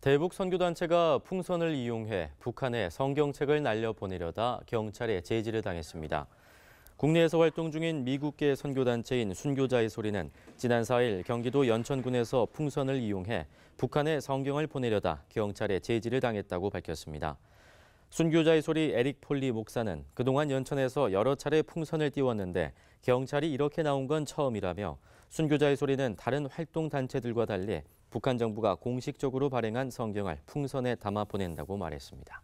대북 선교단체가 풍선을 이용해 북한에 성경책을 날려보내려다 경찰에 제지를 당했습니다. 국내에서 활동 중인 미국계 선교단체인 순교자의 소리는 지난 4일 경기도 연천군에서 풍선을 이용해 북한에 성경을 보내려다 경찰에 제지를 당했다고 밝혔습니다. 순교자의 소리 에릭 폴리 목사는 그동안 연천에서 여러 차례 풍선을 띄웠는데 경찰이 이렇게 나온 건 처음이라며 순교자의 소리는 다른 활동 단체들과 달리 북한 정부가 공식적으로 발행한 성경을 풍선에 담아 보낸다고 말했습니다.